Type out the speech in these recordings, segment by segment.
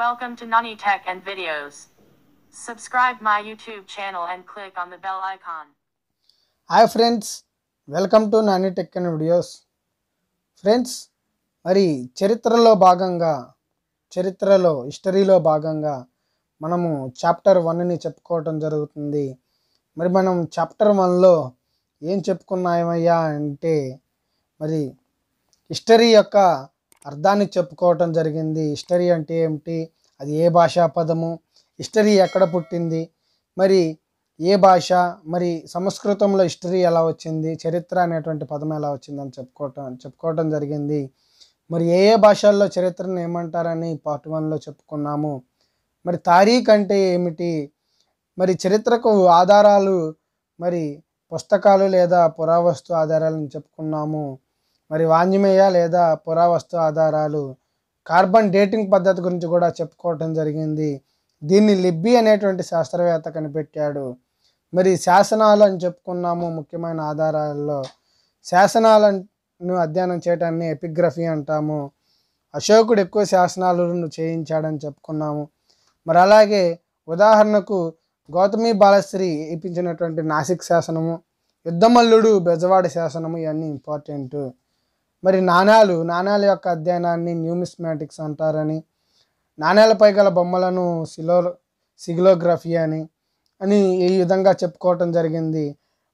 Welcome to Nani Tech and Videos. Subscribe my YouTube channel and click on the bell icon. Hi friends welcome to Nani tech and videos friends మరి చరిత్రలో భాగంగా చరిత్రలో హిస్టరీలో భాగంగా మనము chapter వన్ని చెప్పుకోవటం జరుగుతుంది మరి మనం చాప్టర్ వన్లో ఏం చెప్పుకున్నామయ్యా అంటే మరి హిస్టరీ యొక్క అర్థాన్ని చెప్పుకోవటం జరిగింది హిస్టరీ అంటే ఏమిటి అది ఏ భాషా పదము హిస్టరీ ఎక్కడ పుట్టింది మరి ఏ భాష మరి సంస్కృతంలో హిస్టరీ ఎలా వచ్చింది చరిత్ర అనేటువంటి పదం ఎలా వచ్చిందని చెప్పుకోవటం చెప్పుకోవటం జరిగింది మరి ఏ ఏ భాషల్లో చరిత్రను ఏమంటారని పార్ట్ వన్లో చెప్పుకున్నాము మరి తారీఖ్ అంటే ఏమిటి మరి చరిత్రకు ఆధారాలు మరి పుస్తకాలు లేదా పురావస్తు ఆధారాలను చెప్పుకున్నాము మరి వాంజ్మేయ లేదా పురావస్తు ఆధారాలు కార్బన్ డేటింగ్ పద్ధతి గురించి కూడా చెప్పుకోవటం జరిగింది దీన్ని లిబ్బి అనేటువంటి శాస్త్రవేత్త కనిపెట్టాడు మరి శాసనాలు అని చెప్పుకున్నాము ముఖ్యమైన ఆధారాలలో శాసనాలను అధ్యయనం చేయటాన్ని ఎపిగ్రఫీ అంటాము అశోకుడు ఎక్కువ శాసనాలను చేయించాడని చెప్పుకున్నాము మరి అలాగే ఉదాహరణకు గౌతమి బాలశ్రీ ఇప్పించినటువంటి నాసిక్ శాసనము యుద్ధమల్లుడు బెజవాడ శాసనము ఇవన్నీ ఇంపార్టెంటు మరి నాణాలు నాణాల యొక్క అధ్యయనాన్ని న్యూమిస్మాటిక్స్ అంటారని నాణ్యాలపై గల బొమ్మలను సిలో సిగిలోగ్రఫీ అని అని ఈ విధంగా చెప్పుకోవటం జరిగింది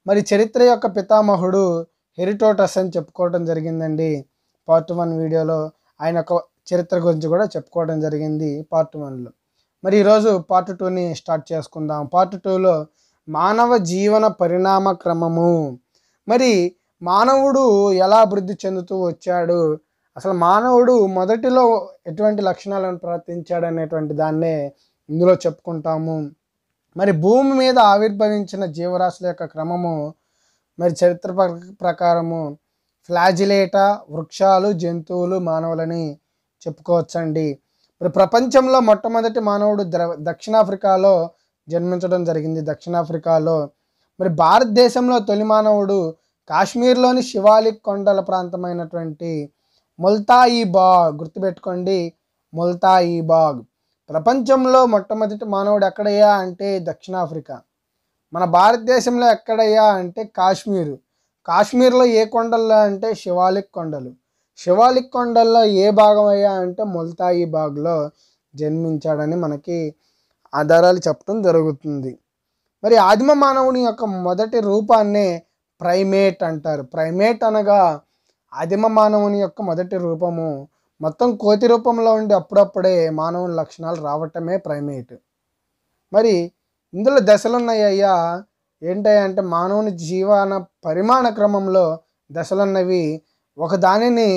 మరి చరిత్ర యొక్క పితామహుడు హెరిటోటస్ అని చెప్పుకోవటం జరిగిందండి పార్ట్ వన్ వీడియోలో ఆయన యొక్క చరిత్ర గురించి కూడా చెప్పుకోవడం జరిగింది పార్ట్ వన్లో మరి ఈరోజు పార్ట్ టూని స్టార్ట్ చేసుకుందాం పార్ట్ టూలో మానవ జీవన పరిణామ క్రమము మరి మానవుడు ఎలా అభివృద్ధి చెందుతూ వచ్చాడు అసలు మానవుడు మొదటిలో ఎటువంటి లక్షణాలను ప్రవర్తించాడు అనేటువంటి దాన్నే ఇందులో చెప్పుకుంటాము మరి భూమి మీద ఆవిర్భవించిన జీవరాశుల యొక్క క్రమము మరి చరిత్ర ప్రకారము ఫ్లాజిలేటా వృక్షాలు జంతువులు మానవులని చెప్పుకోవచ్చండి మరి ప్రపంచంలో మొట్టమొదటి మానవుడు దక్షిణాఫ్రికాలో జన్మించడం జరిగింది దక్షిణాఫ్రికాలో మరి భారతదేశంలో తొలి మానవుడు కాశ్మీర్లోని శివాలిక్ కొండల ప్రాంతమైనటువంటి ముల్తాయి బాగ్ గుర్తుపెట్టుకోండి ముల్తాయి బాగ్ ప్రపంచంలో మొట్టమొదటి మానవుడు ఎక్కడయ్యా అంటే దక్షిణాఫ్రికా మన భారతదేశంలో ఎక్కడయ్యా అంటే కాశ్మీరు కాశ్మీర్లో ఏ కొండల్లో అంటే శివాలిక్ కొండలు శివాలిక్ కొండల్లో ఏ భాగం అయ్యా అంటే ముల్తాయి బాగ్లో జన్మించాడని మనకి ఆధారాలు చెప్పడం జరుగుతుంది మరి ఆదిమ మానవుని యొక్క మొదటి రూపాన్నే ప్రైమేట్ అంటారు ప్రైమేట్ అనగా ఆదిమ మానవుని యొక్క మొదటి రూపము మొత్తం కోతి రూపంలో ఉండి అప్పుడప్పుడే మానవుని లక్షణాలు రావటమే ప్రైమేట్ మరి ఇందులో దశలు ఉన్నాయ్యా ఏంటంటే మానవుని జీవన పరిమాణ క్రమంలో దశలున్నవి ఒక దానిని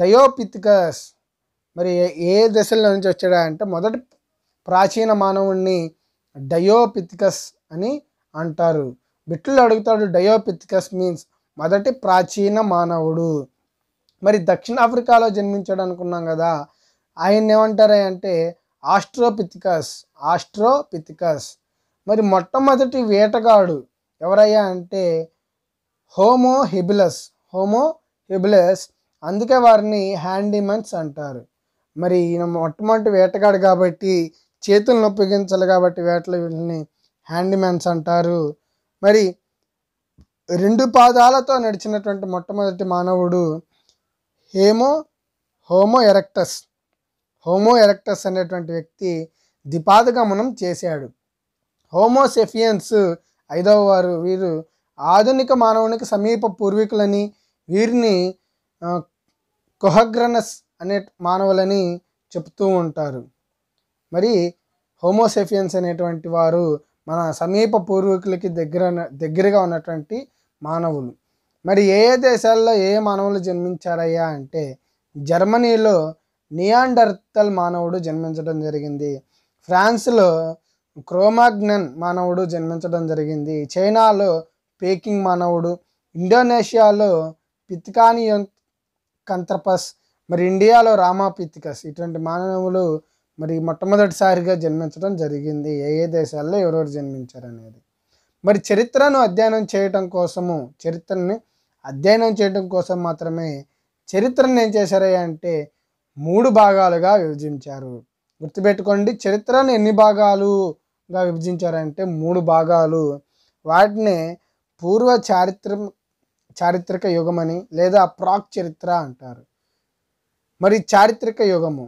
డయోపిథికస్ మరి ఏ దశల నుంచి వచ్చాడా అంటే మొదటి ప్రాచీన మానవుణ్ణి డయోపిథికస్ అని అంటారు బిట్లు అడుగుతాడు డయోపిథికస్ మీన్స్ మొదటి ప్రాచీన మానవుడు మరి దక్షిణాఫ్రికాలో జన్మించాడు అనుకున్నాం కదా ఆయన ఏమంటారు అంటే ఆస్ట్రోపిథికస్ ఆస్ట్రోపిథికస్ మరి మొట్టమొదటి వేటగాడు ఎవరయ్యా అంటే హోమో హిబిలస్ హోమో హిబిలస్ అందుకే వారిని హ్యాండీమన్స్ అంటారు మరి ఈయన మొట్టమొదటి వేటగాడు కాబట్టి చేతులు నొప్పిగించాలి కాబట్టి వేటలు వీళ్ళని హ్యాండీమ్యాన్స్ అంటారు మరి రెండు పాదాలతో నడిచినటువంటి మొట్టమొదటి మానవుడు హేమో హోమో ఎరక్టస్ హోమో ఎరక్టస్ అనేటువంటి వ్యక్తి ద్విపాదగమనం చేశాడు హోమోసెఫియన్స్ ఐదవ వారు వీరు ఆధునిక మానవునికి సమీప పూర్వీకులని వీరిని కొహగ్రనస్ అనే మానవులని చెప్తూ ఉంటారు మరి హోమోసెఫియన్స్ అనేటువంటి వారు మన సమీప పూర్వీకులకి దగ్గర దగ్గరగా ఉన్నటువంటి మానవులు మరి ఏ ఏ దేశాల్లో ఏ మానవులు జన్మించారయ్యా అంటే జర్మనీలో నియాండర్తల్ మానవుడు జన్మించడం జరిగింది ఫ్రాన్స్లో క్రోమాగ్నన్ మానవుడు జన్మించడం జరిగింది చైనాలో పేకింగ్ మానవుడు ఇండోనేషియాలో పిత్కానియన్ కంత్రపస్ మరి ఇండియాలో రామా పిత్కస్ ఇటువంటి మానవులు మరి మొట్టమొదటిసారిగా జన్మించడం జరిగింది ఏ ఏ దేశాల్లో ఎవరెవరు జన్మించారు అనేది మరి చరిత్రను అధ్యయనం చేయటం కోసము చరిత్రని అధ్యయనం చేయడం కోసం మాత్రమే చరిత్రను ఏం చేశారా అంటే మూడు భాగాలుగా విభజించారు గుర్తుపెట్టుకోండి చరిత్రను ఎన్ని భాగాలుగా విభజించారంటే మూడు భాగాలు వాటిని పూర్వ చారిత్ర చారిత్రక యుగమని లేదా ప్రాక్ చరిత్ర అంటారు మరి చారిత్రక యుగము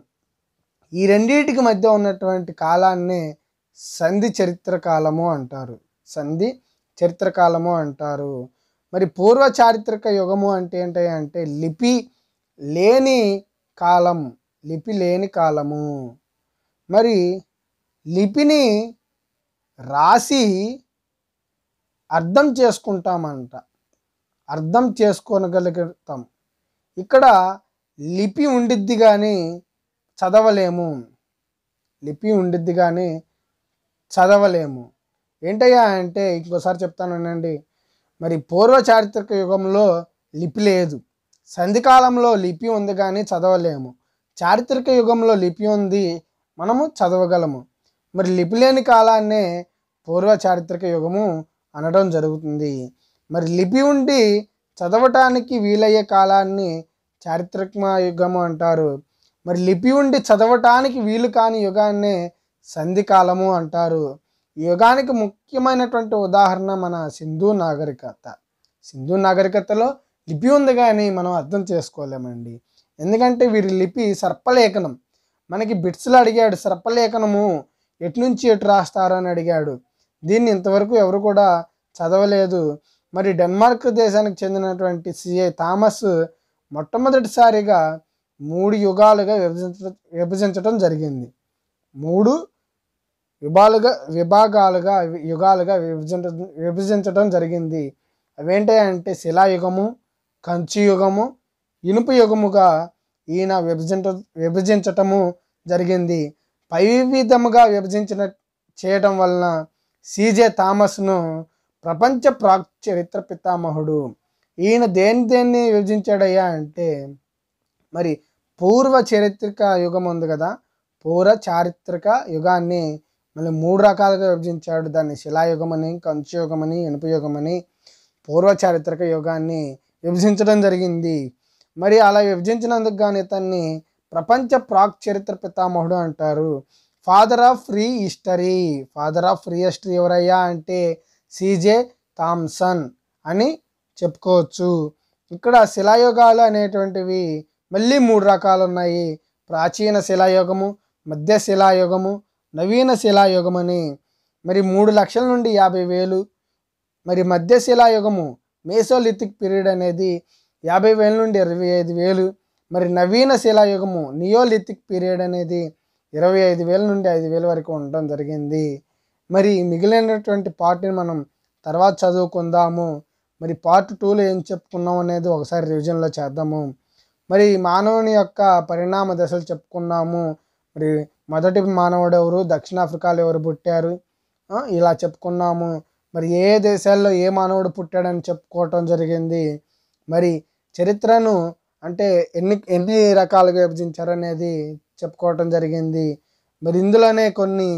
ఈ రెండింటికి మధ్య ఉన్నటువంటి కాలాన్నే సంధి చరిత్ర కాలము అంటారు సంధి చరిత్ర కాలము అంటారు మరి పూర్వ చారిత్రక యుగము అంటే ఏంటి అంటే లిపి లేని కాలం లిపి లేని కాలము మరి లిపిని రాసి అర్థం చేసుకుంటామంట అర్థం చేసుకోగలుగుతాం ఇక్కడ లిపి ఉండిద్ది కానీ చదవలేము లిపి ఉండిద్ది కానీ చదవలేము ఏంటయ్యా అంటే ఇంకోసారి చెప్తానండి మరి పూర్వ చారిత్రక యుగంలో లిపి లేదు సంధికాలంలో లిపి ఉంది కానీ చదవలేము చారిత్రక యుగంలో లిపి ఉంది మనము చదవగలము మరి లిపి లేని కాలాన్నే పూర్వ చారిత్రక యుగము అనడం జరుగుతుంది మరి లిపి ఉండి చదవటానికి వీలయ్యే కాలాన్ని చారిత్రక యుగము అంటారు మరి లిపి ఉండి చదవటానికి వీలు కాని యుగాన్నే సంధికాలము అంటారు ఈ యుగానికి ముఖ్యమైనటువంటి ఉదాహరణ మన సింధు నాగరికత సింధు నాగరికతలో లిపి ఉంది కానీ మనం అర్థం చేసుకోలేమండి ఎందుకంటే వీరి లిపి సర్పలేఖనం మనకి బిట్స్లో అడిగాడు సర్పలేఖనము ఎటు నుంచి ఎటు రాస్తారు అని అడిగాడు దీన్ని ఇంతవరకు ఎవరు కూడా చదవలేదు మరి డెన్మార్క్ దేశానికి చెందినటువంటి సిఏ థామస్ మొట్టమొదటిసారిగా మూడు యుగాలుగా విభజించ విభజించడం జరిగింది మూడు విభాలుగా విభాగాలుగా యుగాలుగా విభజించడం విభజించటం జరిగింది అంటే శిలాయుగము కంచి యుగము ఇనుప యుగముగా ఈయన విభజించ విభజించటము జరిగింది పై విధముగా విభజించిన చేయటం వలన సిజే థామస్ను ప్రపంచ ప్రాక్ చరిత్ర పితామహుడు ఈయన దేని దేన్ని విభజించాడయ్యా అంటే మరి పూర్వ చారిత్రక యుగం ఉంది కదా పూర్వ చారిత్రక యుగాన్ని మళ్ళీ మూడు రకాలుగా విభజించాడు దాన్ని శిలాయుగం అని కంచుయుగం అని ఇనుపయుగం అని పూర్వ చారిత్రక యుగాన్ని విభజించడం జరిగింది మరి అలా విభజించినందుకు కానీ ఇతన్ని ప్రపంచ ప్రాక్ చరిత్ర పితామహుడు అంటారు father of prehistory father of prehistory ఎవరయ్యా అంటే సిజే థామ్సన్ అని చెప్పుకోవచ్చు ఇక్కడ శిలాయుగాలు అనేటువంటివి మళ్ళీ మూడు రకాలు ఉన్నాయి ప్రాచీన శిలాయుగము మధ్య శిలాయుగము నవీన శిలాయుగం అని మరి మూడు లక్షల నుండి యాభై వేలు మరి మధ్య శిలాయుగము మేసోలిథిక్ పీరియడ్ అనేది యాభై వేల నుండి ఇరవై ఐదు వేలు మరి నవీన శిలాయుగము నియోలిథిక్ పీరియడ్ అనేది ఇరవై ఐదు వేల నుండి ఐదు వేల వరకు ఉండడం జరిగింది మరి మిగిలినటువంటి పార్ట్ని మనం తర్వాత చదువుకుందాము మరి పార్ట్ టూలో ఏం చెప్పుకున్నాం అనేది ఒకసారి రివిజన్లో చేద్దాము మరి మానవుని యొక్క పరిణామ దశలు చెప్పుకున్నాము మరి మొదటి మానవుడు ఎవరు దక్షిణాఫ్రికాలో ఎవరు పుట్టారు ఇలా చెప్పుకున్నాము మరి ఏ దేశాల్లో ఏ మానవుడు పుట్టాడని చెప్పుకోవటం జరిగింది మరి చరిత్రను అంటే ఎన్ని ఎన్ని రకాలుగా విభజించారు అనేది చెప్పుకోవటం జరిగింది మరి ఇందులోనే కొన్ని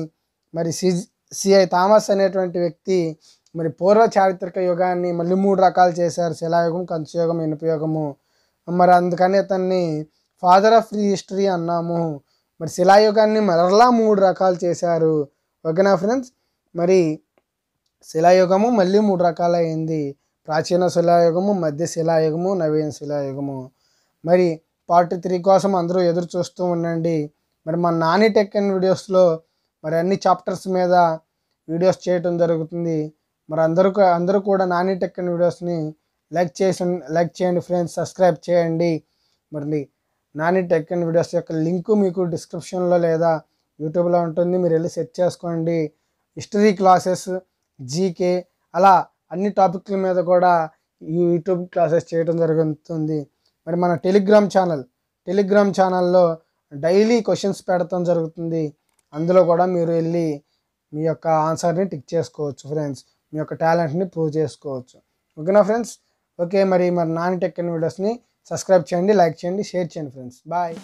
మరి సి సిఐ థామస్ అనేటువంటి వ్యక్తి మరి పూర్వ చారిత్రక యుగాన్ని మళ్ళీ మూడు రకాలు చేశారు శిలాయుగం కంచుయుగం ఇనుపయోగము మరి అందుకని అతన్ని ఫాదర్ ఆఫ్ ఫ్రీ హిస్టరీ అన్నాము మరి శిలాయుగాన్ని మరలా మూడు రకాలు చేశారు ఓకేనా ఫ్రెండ్స్ మరి శిలాయుగము మళ్ళీ మూడు రకాలైంది ప్రాచీన శిలాయుగము మధ్య శిలాయుగము నవీన శిలాయుగము మరి పార్ట్ త్రీ కోసం అందరూ ఎదురు చూస్తూ ఉండండి మరి మా నాని టెక్ అండ్ వీడియోస్లో మరి అన్ని చాప్టర్స్ మీద వీడియోస్ చేయటం జరుగుతుంది మరి అందరూ అందరూ కూడా నాని టెక్ అండ్ వీడియోస్ని లైక్ చేసి లైక్ చేయండి ఫ్రెండ్స్ సబ్స్క్రైబ్ చేయండి మరి నాని టెక్ అండ్ వీడియోస్ యొక్క లింకు మీకు డిస్క్రిప్షన్లో లేదా యూట్యూబ్లో ఉంటుంది మీరు వెళ్ళి సెర్చ్ చేసుకోండి హిస్టరీ క్లాసెస్ జీకే అలా అన్ని టాపిక్ల మీద కూడా యూట్యూబ్ క్లాసెస్ చేయడం జరుగుతుంది మరి మన టెలిగ్రామ్ ఛానల్ టెలిగ్రామ్ ఛానల్లో డైలీ క్వశ్చన్స్ పెడతాం జరుగుతుంది అందులో కూడా మీరు వెళ్ళి మీ యొక్క ఆన్సర్ని టిక్ చేసుకోవచ్చు ఫ్రెండ్స్ మీ యొక్క టాలెంట్ని ప్రూవ్ చేసుకోవచ్చు ఓకేనా ఫ్రెండ్స్ ఓకే మరి మరి నాన్ టెక్ వీడియోస్ని సబ్స్క్రైబ్ చేయండి లైక్ చేయండి షేర్ చేయండి ఫ్రెండ్స్ బాయ్